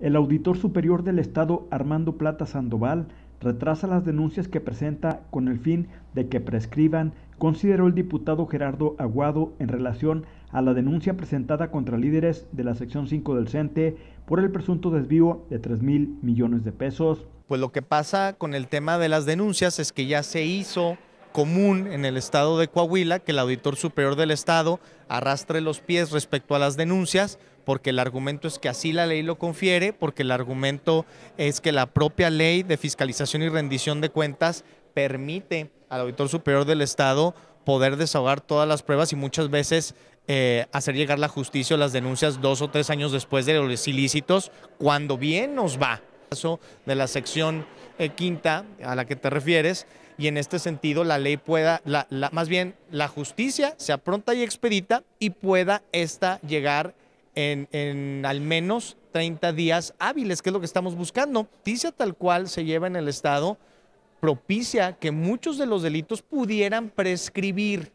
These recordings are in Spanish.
El auditor superior del Estado, Armando Plata Sandoval, retrasa las denuncias que presenta con el fin de que prescriban, consideró el diputado Gerardo Aguado en relación a la denuncia presentada contra líderes de la sección 5 del CENTE por el presunto desvío de 3 mil millones de pesos. Pues lo que pasa con el tema de las denuncias es que ya se hizo común en el estado de Coahuila que el auditor superior del estado arrastre los pies respecto a las denuncias, porque el argumento es que así la ley lo confiere, porque el argumento es que la propia ley de fiscalización y rendición de cuentas permite al auditor superior del estado poder desahogar todas las pruebas y muchas veces eh, hacer llegar la justicia o las denuncias dos o tres años después de los ilícitos, cuando bien nos va. Caso de la sección eh, quinta a la que te refieres, y en este sentido la ley pueda, la, la, más bien la justicia sea pronta y expedita y pueda esta llegar en, al menos 30 días hábiles, que es lo que estamos buscando. Justicia tal cual se lleva en el Estado propicia que muchos de los delitos pudieran prescribir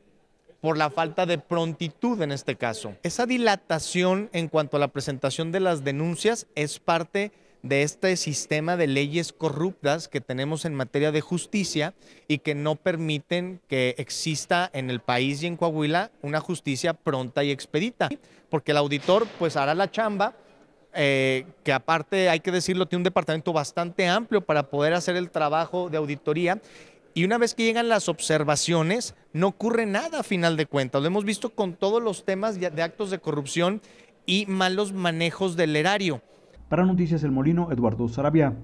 por la falta de prontitud en este caso. Esa dilatación en cuanto a la presentación de las denuncias es parte de este sistema de leyes corruptas que tenemos en materia de justicia y que no permiten que exista en el país y en Coahuila una justicia pronta y expedita, porque el auditor pues hará la chamba. Eh, que aparte hay que decirlo, tiene un departamento bastante amplio para poder hacer el trabajo de auditoría y una vez que llegan las observaciones, no ocurre nada a final de cuentas. Lo hemos visto con todos los temas de actos de corrupción y malos manejos del erario. Para Noticias El Molino, Eduardo Sarabia.